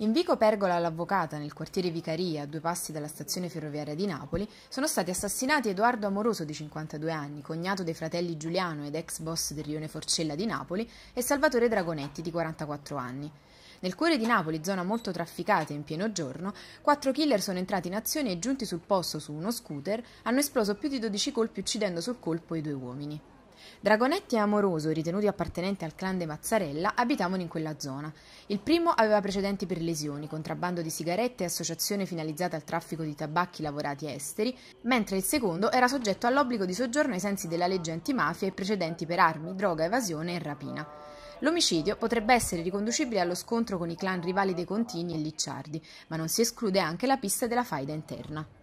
In Vico Pergola all'Avvocata, nel quartiere Vicaria, a due passi dalla stazione ferroviaria di Napoli, sono stati assassinati Edoardo Amoroso di 52 anni, cognato dei fratelli Giuliano ed ex boss del Rione Forcella di Napoli, e Salvatore Dragonetti di 44 anni. Nel cuore di Napoli, zona molto trafficata e in pieno giorno, quattro killer sono entrati in azione e giunti sul posto su uno scooter hanno esploso più di 12 colpi uccidendo sul colpo i due uomini. Dragonetti e Amoroso, ritenuti appartenenti al clan de Mazzarella, abitavano in quella zona. Il primo aveva precedenti per lesioni, contrabbando di sigarette e associazione finalizzata al traffico di tabacchi lavorati esteri, mentre il secondo era soggetto all'obbligo di soggiorno ai sensi della legge antimafia e precedenti per armi, droga, evasione e rapina. L'omicidio potrebbe essere riconducibile allo scontro con i clan rivali dei Contini e Licciardi, ma non si esclude anche la pista della faida interna.